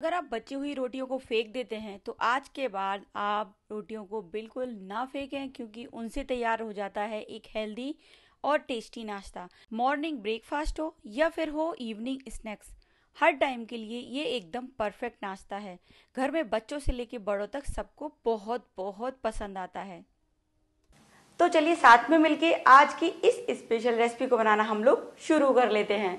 अगर आप बची हुई रोटियों को फेंक देते हैं तो आज के बाद आप रोटियों को बिल्कुल ना फेंकें क्योंकि उनसे तैयार हो जाता है एक हेल्दी और टेस्टी नाश्ता मॉर्निंग ब्रेकफास्ट हो या फिर हो इवनिंग स्नैक्स हर टाइम के लिए ये एकदम परफेक्ट नाश्ता है घर में बच्चों से लेकर बड़ों तक सबको बहुत बहुत पसंद आता है तो चलिए साथ में मिलके आज की इस स्पेशल रेसिपी को बनाना हम लोग शुरू कर लेते हैं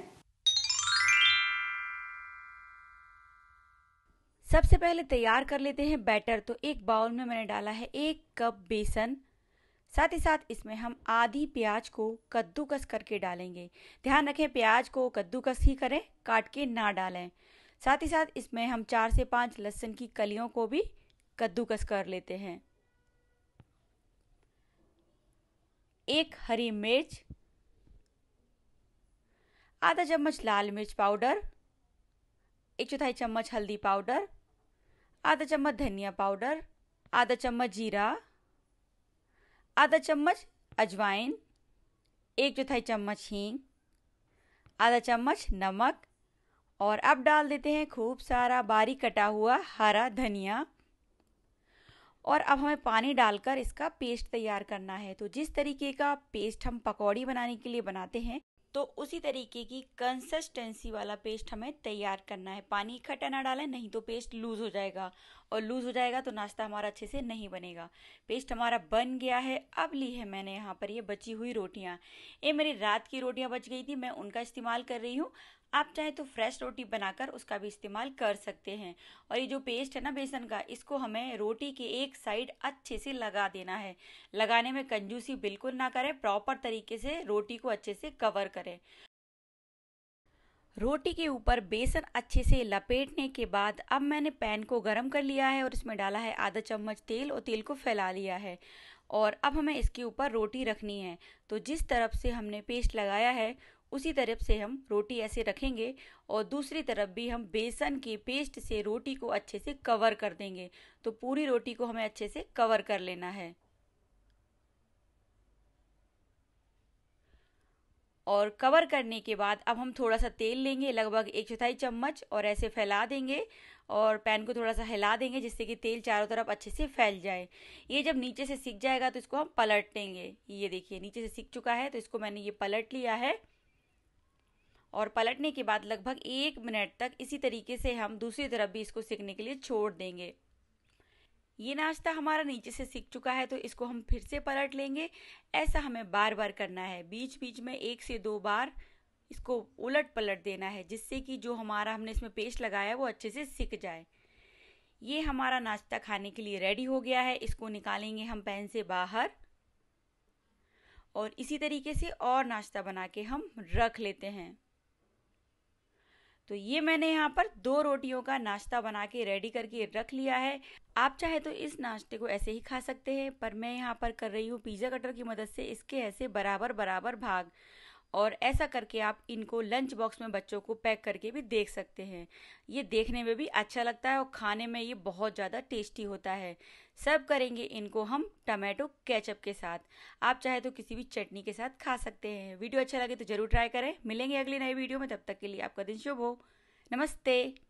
सबसे पहले तैयार कर लेते हैं बैटर तो एक बाउल में मैंने डाला है एक कप बेसन साथ ही साथ इसमें हम आधी प्याज को कद्दूकस करके डालेंगे ध्यान रखें प्याज को कद्दूकस ही करें काट के ना डालें साथ ही साथ इसमें हम चार से पाँच लहसुन की कलियों को भी कद्दूकस कर लेते हैं एक हरी मिर्च आधा चम्मच लाल मिर्च पाउडर एक चौथाई चम्मच हल्दी पाउडर आधा चम्मच धनिया पाउडर आधा चम्मच जीरा आधा चम्मच अजवाइन एक चौथाई चम्मच हींग आधा चम्मच नमक और अब डाल देते हैं खूब सारा बारीक कटा हुआ हरा धनिया और अब हमें पानी डालकर इसका पेस्ट तैयार करना है तो जिस तरीके का पेस्ट हम पकौड़ी बनाने के लिए बनाते हैं तो उसी तरीके की कंसिस्टेंसी वाला पेस्ट हमें तैयार करना है पानी इकट्ठा ना डालें नहीं तो पेस्ट लूज़ हो जाएगा और लूज़ हो जाएगा तो नाश्ता हमारा अच्छे से नहीं बनेगा पेस्ट हमारा बन गया है अब ली है मैंने यहाँ पर ये बची हुई रोटियाँ ये मेरी रात की रोटियाँ बच गई थी मैं उनका इस्तेमाल कर रही हूँ आप चाहे तो फ्रेश रोटी बनाकर उसका भी इस्तेमाल कर सकते हैं और ये जो पेस्ट है ना बेसन का इसको हमें रोटी के एक साइड अच्छे से लगा देना है लगाने में कंजूसी बिल्कुल ना करें प्रॉपर तरीके से रोटी को अच्छे से कवर करें रोटी के ऊपर बेसन अच्छे से लपेटने के बाद अब मैंने पैन को गर्म कर लिया है और इसमें डाला है आधा चम्मच तेल और तेल को फैला लिया है और अब हमें इसके ऊपर रोटी रखनी है तो जिस तरफ से हमने पेस्ट लगाया है उसी तरफ से हम रोटी ऐसे रखेंगे और दूसरी तरफ भी हम बेसन के पेस्ट से रोटी को अच्छे से कवर कर देंगे तो पूरी रोटी को हमें अच्छे से कवर कर लेना है और कवर करने के बाद अब हम थोड़ा सा तेल लेंगे लगभग एक चौथाई चम्मच और ऐसे फैला देंगे और पैन को थोड़ा सा हिला देंगे जिससे कि तेल चारों तरफ अच्छे से फैल जाए ये जब नीचे से सीख जाएगा तो इसको हम पलट देंगे ये देखिए नीचे से सीख चुका है तो इसको मैंने ये पलट लिया है और पलटने के बाद लगभग एक मिनट तक इसी तरीके से हम दूसरी तरफ भी इसको सीखने के लिए छोड़ देंगे ये नाश्ता हमारा नीचे से सीख चुका है तो इसको हम फिर से पलट लेंगे ऐसा हमें बार बार करना है बीच बीच में एक से दो बार इसको उलट पलट देना है जिससे कि जो हमारा हमने इसमें पेस्ट लगाया है वो अच्छे से सीख जाए ये हमारा नाश्ता खाने के लिए रेडी हो गया है इसको निकालेंगे हम पैन से बाहर और इसी तरीके से और नाश्ता बना के हम रख लेते हैं तो ये मैंने यहाँ पर दो रोटियों का नाश्ता बना के रेडी करके रख लिया है आप चाहे तो इस नाश्ते को ऐसे ही खा सकते हैं पर मैं यहाँ पर कर रही हूँ पिज़्ज़ा कटर की मदद से इसके ऐसे बराबर बराबर भाग और ऐसा करके आप इनको लंच बॉक्स में बच्चों को पैक करके भी देख सकते हैं ये देखने में भी अच्छा लगता है और खाने में ये बहुत ज़्यादा टेस्टी होता है सर्व करेंगे इनको हम टमाटो केचप के साथ आप चाहे तो किसी भी चटनी के साथ खा सकते हैं वीडियो अच्छा लगे तो ज़रूर ट्राई करें मिलेंगे अगली नई वीडियो में तब तक के लिए आपका दिन शुभ हो नमस्ते